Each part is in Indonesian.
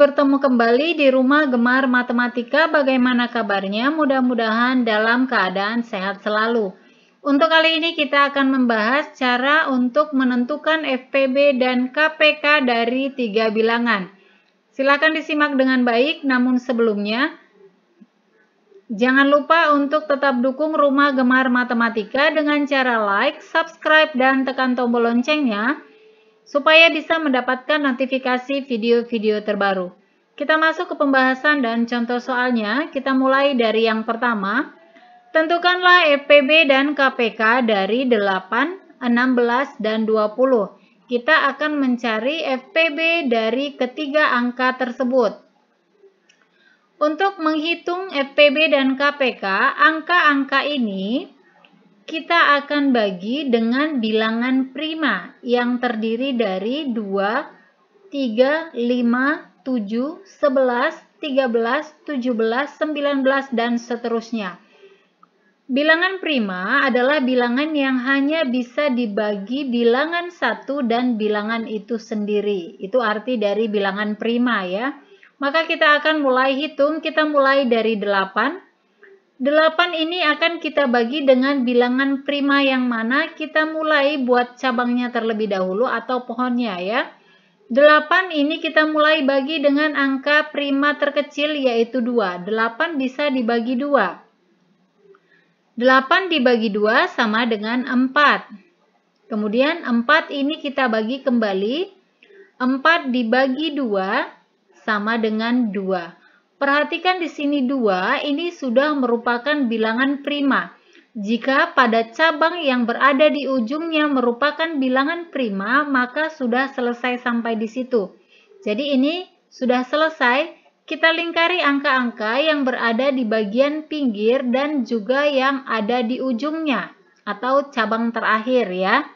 bertemu kembali di rumah gemar matematika. Bagaimana kabarnya? Mudah-mudahan dalam keadaan sehat selalu. Untuk kali ini kita akan membahas cara untuk menentukan FPB dan KPK dari tiga bilangan. Silakan disimak dengan baik, namun sebelumnya Jangan lupa untuk tetap dukung Rumah Gemar Matematika dengan cara like, subscribe, dan tekan tombol loncengnya supaya bisa mendapatkan notifikasi video-video terbaru. Kita masuk ke pembahasan dan contoh soalnya, kita mulai dari yang pertama. Tentukanlah FPB dan KPK dari 8, 16, dan 20. Kita akan mencari FPB dari ketiga angka tersebut. Untuk menghitung FPB dan KPK, angka-angka ini kita akan bagi dengan bilangan prima yang terdiri dari 2, 3, 5, 7, 11, 13, 17, 19, dan seterusnya. Bilangan prima adalah bilangan yang hanya bisa dibagi bilangan satu dan bilangan itu sendiri. Itu arti dari bilangan prima ya. Maka kita akan mulai hitung, kita mulai dari 8, 8 ini akan kita bagi dengan bilangan prima yang mana kita mulai buat cabangnya terlebih dahulu atau pohonnya ya. 8 ini kita mulai bagi dengan angka prima terkecil yaitu 2. 8 bisa dibagi 2. 8 dibagi 2 sama dengan 4. Kemudian 4 ini kita bagi kembali. 4 dibagi 2 sama dengan 2. Perhatikan di sini dua, ini sudah merupakan bilangan prima. Jika pada cabang yang berada di ujungnya merupakan bilangan prima, maka sudah selesai sampai di situ. Jadi ini sudah selesai. Kita lingkari angka-angka yang berada di bagian pinggir dan juga yang ada di ujungnya atau cabang terakhir ya.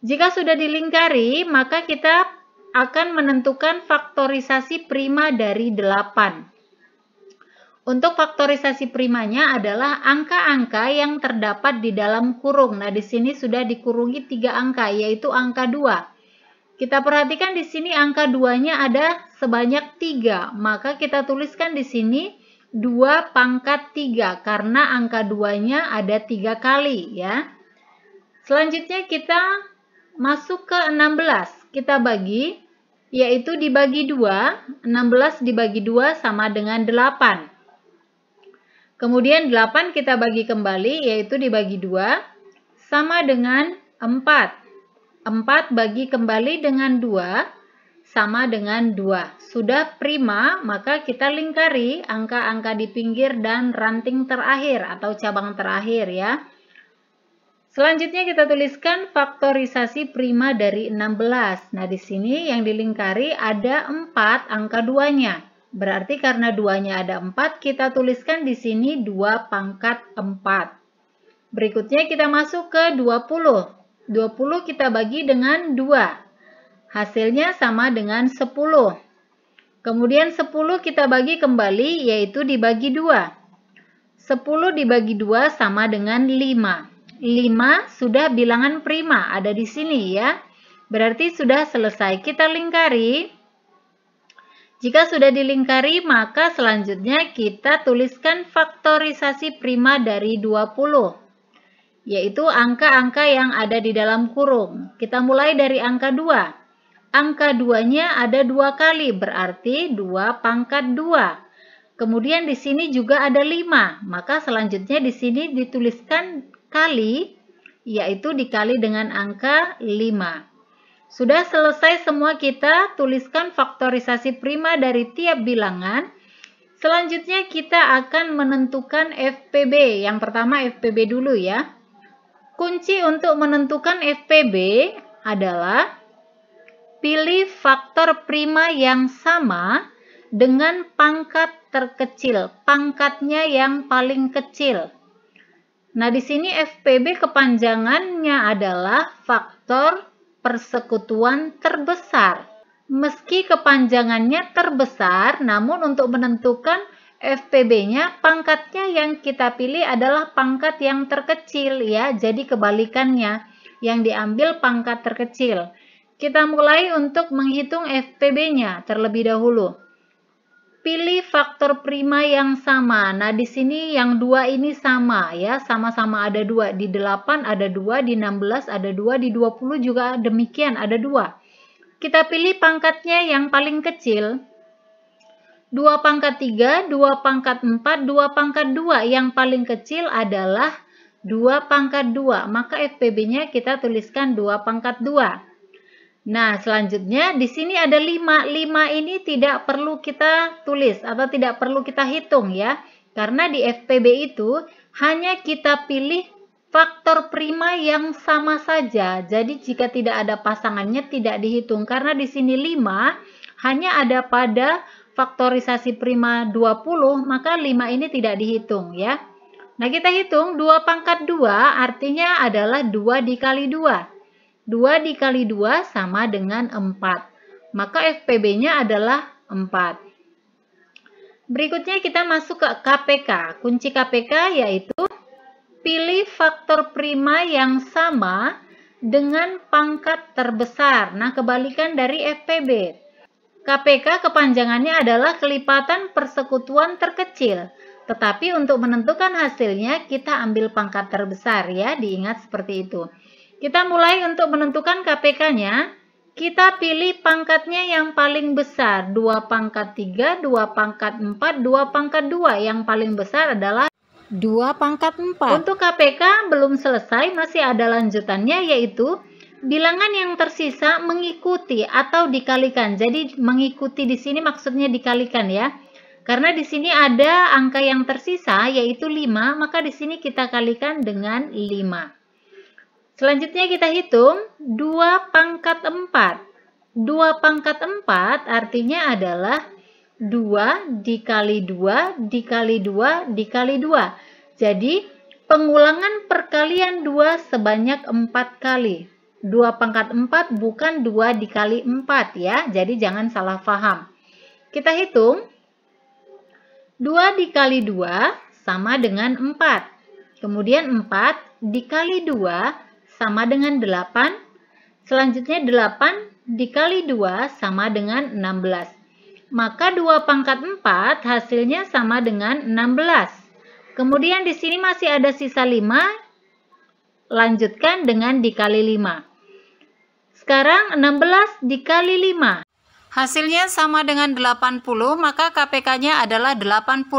Jika sudah dilingkari, maka kita akan menentukan faktorisasi prima dari 8. Untuk faktorisasi primanya adalah angka-angka yang terdapat di dalam kurung. Nah, di sini sudah dikurungi tiga angka, yaitu angka 2. Kita perhatikan di sini angka 2-nya ada sebanyak 3, maka kita tuliskan di sini 2 pangkat 3 karena angka 2-nya ada 3 kali ya. Selanjutnya kita masuk ke 16. Kita bagi, yaitu dibagi 2. 16 dibagi 2 sama dengan 8. Kemudian 8 kita bagi kembali, yaitu dibagi 2 sama dengan 4. 4 bagi kembali dengan 2 sama dengan 2. Sudah prima, maka kita lingkari angka-angka di pinggir dan ranting terakhir atau cabang terakhir ya. Selanjutnya kita tuliskan faktorisasi prima dari 16. Nah, di sini yang dilingkari ada 4 angka duanya. Berarti karena duanya ada 4, kita tuliskan di sini 2 pangkat 4. Berikutnya kita masuk ke 20. 20 kita bagi dengan 2. Hasilnya sama dengan 10. Kemudian 10 kita bagi kembali, yaitu dibagi 2. 10 dibagi 2 sama dengan 5. 5 sudah bilangan prima, ada di sini ya. Berarti sudah selesai. Kita lingkari. Jika sudah dilingkari, maka selanjutnya kita tuliskan faktorisasi prima dari 20, yaitu angka-angka yang ada di dalam kurung. Kita mulai dari angka 2. Angka 2-nya ada dua kali, berarti 2 pangkat 2. Kemudian di sini juga ada 5, maka selanjutnya di sini dituliskan kali, yaitu dikali dengan angka 5. Sudah selesai semua kita, tuliskan faktorisasi prima dari tiap bilangan. Selanjutnya kita akan menentukan FPB, yang pertama FPB dulu ya. Kunci untuk menentukan FPB adalah pilih faktor prima yang sama dengan pangkat terkecil, pangkatnya yang paling kecil. Nah, di sini FPB kepanjangannya adalah faktor persekutuan terbesar. Meski kepanjangannya terbesar, namun untuk menentukan FPB-nya, pangkatnya yang kita pilih adalah pangkat yang terkecil ya, jadi kebalikannya yang diambil pangkat terkecil. Kita mulai untuk menghitung FPB-nya terlebih dahulu. Pilih faktor prima yang sama. Nah, di sini yang dua ini sama ya, sama-sama ada dua. Di 8 ada dua, di 16 ada dua, di 20 juga demikian ada dua. Kita pilih pangkatnya yang paling kecil. 2 pangkat 3, 2 pangkat 4, 2 pangkat 2. Yang paling kecil adalah 2 pangkat 2. Maka FPB-nya kita tuliskan 2 pangkat 2. Nah, selanjutnya di sini ada 5. 5 ini tidak perlu kita tulis atau tidak perlu kita hitung ya. Karena di FPB itu hanya kita pilih faktor prima yang sama saja. Jadi jika tidak ada pasangannya tidak dihitung. Karena di sini 5 hanya ada pada faktorisasi prima 20, maka 5 ini tidak dihitung ya. Nah, kita hitung 2 pangkat 2 artinya adalah 2 dikali 2. 2 dikali 2 sama dengan 4. Maka FPB-nya adalah 4. Berikutnya kita masuk ke KPK. Kunci KPK yaitu pilih faktor prima yang sama dengan pangkat terbesar. Nah, kebalikan dari FPB. KPK kepanjangannya adalah kelipatan persekutuan terkecil. Tetapi untuk menentukan hasilnya kita ambil pangkat terbesar ya, diingat seperti itu. Kita mulai untuk menentukan KPK-nya. Kita pilih pangkatnya yang paling besar, 2 pangkat 3, 2 pangkat 4, 2 pangkat 2. Yang paling besar adalah 2 pangkat 4. Untuk KPK belum selesai, masih ada lanjutannya yaitu bilangan yang tersisa mengikuti atau dikalikan. Jadi mengikuti di sini maksudnya dikalikan ya. Karena di sini ada angka yang tersisa yaitu 5, maka di sini kita kalikan dengan 5. Selanjutnya kita hitung 2 pangkat 4. 2 pangkat 4 artinya adalah 2 dikali 2 dikali 2 dikali 2. Jadi pengulangan perkalian 2 sebanyak 4 kali. 2 pangkat 4 bukan 2 dikali 4 ya. Jadi jangan salah paham. Kita hitung 2 dikali 2 sama dengan 4. Kemudian 4 dikali 2 sama dengan 8. Selanjutnya 8 dikali 2 sama dengan 16. Maka 2 pangkat 4 hasilnya sama dengan 16. Kemudian di sini masih ada sisa 5. Lanjutkan dengan dikali 5. Sekarang 16 dikali 5. Hasilnya sama dengan 80, maka KPK-nya adalah 80.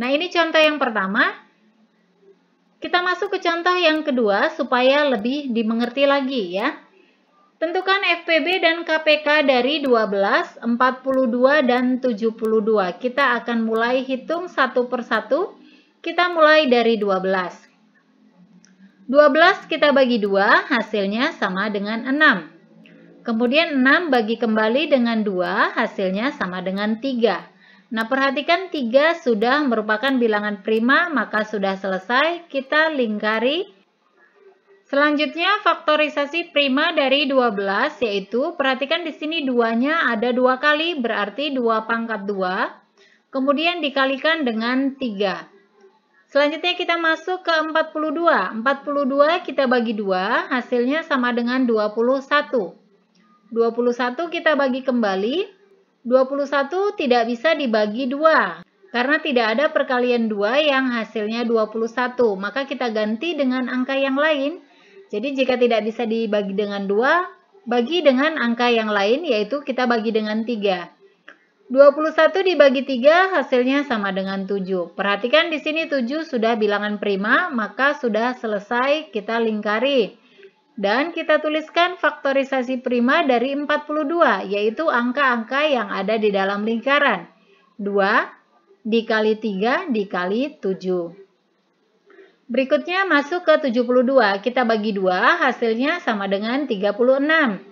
Nah, ini contoh yang pertama. Kita masuk ke contoh yang kedua supaya lebih dimengerti lagi ya. Tentukan FPB dan KPK dari 12, 42, dan 72. Kita akan mulai hitung satu persatu. Kita mulai dari 12. 12 kita bagi 2, hasilnya sama dengan 6. Kemudian 6 bagi kembali dengan 2, hasilnya sama dengan 3. Nah, perhatikan 3 sudah merupakan bilangan prima, maka sudah selesai. Kita lingkari. Selanjutnya, faktorisasi prima dari 12, yaitu perhatikan di sini 2-nya ada dua kali, berarti 2 pangkat 2. Kemudian dikalikan dengan 3. Selanjutnya kita masuk ke 42. 42 kita bagi 2, hasilnya sama dengan 21. 21 kita bagi kembali, 21 tidak bisa dibagi 2, karena tidak ada perkalian 2 yang hasilnya 21. Maka kita ganti dengan angka yang lain. Jadi jika tidak bisa dibagi dengan 2, bagi dengan angka yang lain yaitu kita bagi dengan 3. 21 dibagi 3 hasilnya sama dengan 7. Perhatikan di sini 7 sudah bilangan prima, maka sudah selesai kita lingkari. Dan kita tuliskan faktorisasi prima dari 42, yaitu angka-angka yang ada di dalam lingkaran. 2 dikali 3 dikali 7. Berikutnya masuk ke 72. Kita bagi 2, hasilnya sama dengan 36.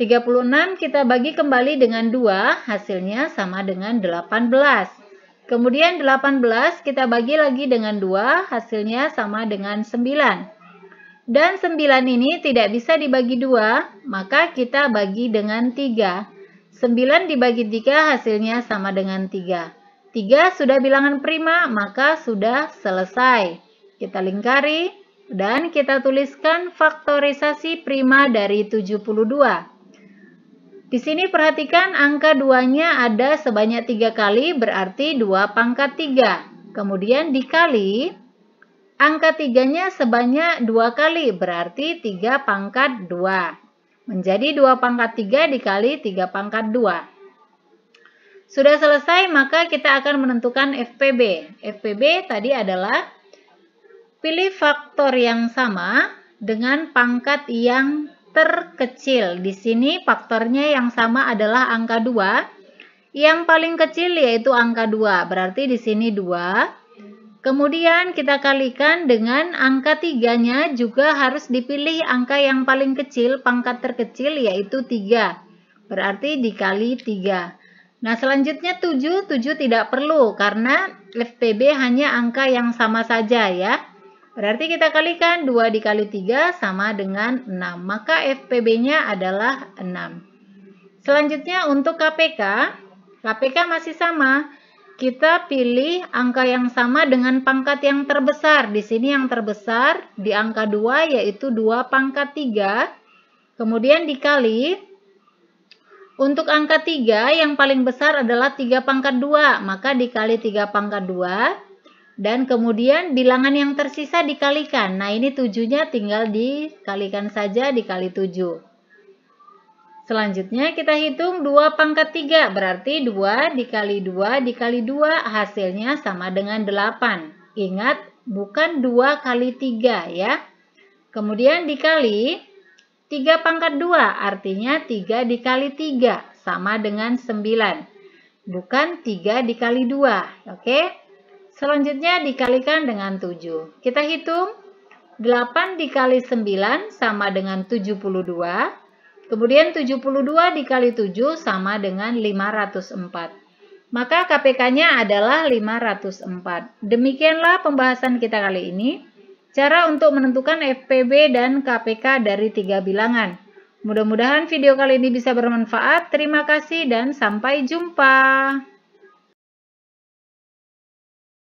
36 kita bagi kembali dengan 2, hasilnya sama dengan 18. Kemudian 18 kita bagi lagi dengan 2, hasilnya sama dengan 9 dan 9 ini tidak bisa dibagi 2, maka kita bagi dengan 3. 9 dibagi 3 hasilnya sama dengan 3. 3 sudah bilangan prima, maka sudah selesai. Kita lingkari dan kita tuliskan faktorisasi prima dari 72. Di sini perhatikan angka 2-nya ada sebanyak 3 kali berarti 2 pangkat 3. Kemudian dikali Angka tiganya sebanyak dua kali, berarti tiga pangkat dua Menjadi dua pangkat tiga dikali tiga pangkat dua. Sudah selesai, maka kita akan menentukan FPB. FPB tadi adalah pilih faktor yang sama dengan pangkat yang terkecil. Di sini faktornya yang sama adalah angka 2. Yang paling kecil yaitu angka 2, berarti di sini 2. Kemudian kita kalikan dengan angka tiganya juga harus dipilih angka yang paling kecil, pangkat terkecil yaitu 3. Berarti dikali 3. Nah selanjutnya 7, 7 tidak perlu karena FPB hanya angka yang sama saja ya. Berarti kita kalikan 2 dikali 3 sama dengan 6, maka FPB-nya adalah 6. Selanjutnya untuk KPK, KPK masih sama, kita pilih angka yang sama dengan pangkat yang terbesar. Di sini yang terbesar di angka 2 yaitu 2 pangkat 3. Kemudian dikali. Untuk angka 3 yang paling besar adalah 3 pangkat 2. Maka dikali 3 pangkat 2. Dan kemudian bilangan yang tersisa dikalikan. Nah ini 7-nya tinggal dikalikan saja dikali 7. Selanjutnya kita hitung 2 pangkat 3, berarti 2 dikali 2 dikali 2 hasilnya sama dengan 8. Ingat, bukan 2 kali 3 ya. Kemudian dikali 3 pangkat 2, artinya 3 dikali 3 sama dengan 9. Bukan 3 dikali 2, oke? Selanjutnya dikalikan dengan 7. Kita hitung 8 dikali 9 sama dengan 72. Kemudian 72 dikali 7 sama dengan 504. Maka KPK-nya adalah 504. Demikianlah pembahasan kita kali ini. Cara untuk menentukan FPB dan KPK dari tiga bilangan. Mudah-mudahan video kali ini bisa bermanfaat. Terima kasih dan sampai jumpa.